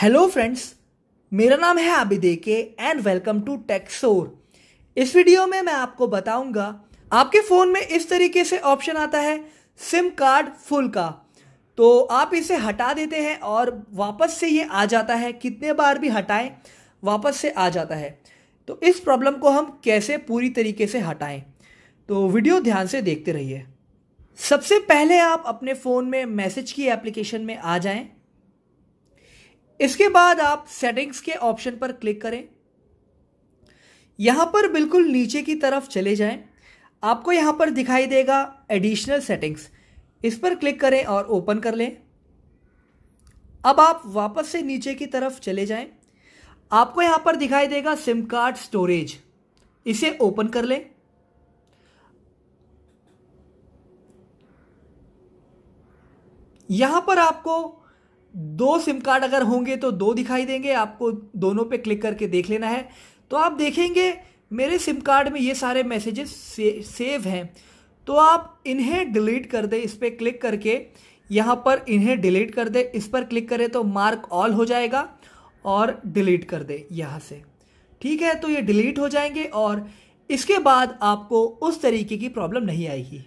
hello friends मेरा नाम है आबिदे के एंड वेलकम टू टेक्सोर इस वीडियो में मैं आपको बताऊंगा आपके फ़ोन में इस तरीके से ऑप्शन आता है सिम कार्ड फुल का तो आप इसे हटा देते हैं और वापस से ये आ जाता है कितने बार भी हटाएं वापस से आ जाता है तो इस प्रॉब्लम को हम कैसे पूरी तरीके से हटाएं तो वीडियो ध्यान से देखते रहिए सबसे पहले आप अपने फ़ोन में मैसेज की एप्लीकेशन में आ जाएं इसके बाद आप सेटिंग्स के ऑप्शन पर क्लिक करें यहां पर बिल्कुल नीचे की तरफ चले जाएं आपको यहां पर दिखाई देगा एडिशनल सेटिंग्स इस पर क्लिक करें और ओपन कर लें अब आप वापस से नीचे की तरफ चले जाएं आपको यहां पर दिखाई देगा सिम कार्ड स्टोरेज इसे ओपन कर लें यहां पर आपको दो सिम कार्ड अगर होंगे तो दो दिखाई देंगे आपको दोनों पे क्लिक करके देख लेना है तो आप देखेंगे मेरे सिम कार्ड में ये सारे मैसेजेस से, सेव हैं तो आप इन्हें डिलीट कर दें इस पर क्लिक करके यहाँ पर इन्हें डिलीट कर दें इस पर क्लिक करें तो मार्क ऑल हो जाएगा और डिलीट कर दें यहाँ से ठीक है तो ये डिलीट हो जाएंगे और इसके बाद आपको उस तरीके की प्रॉब्लम नहीं आएगी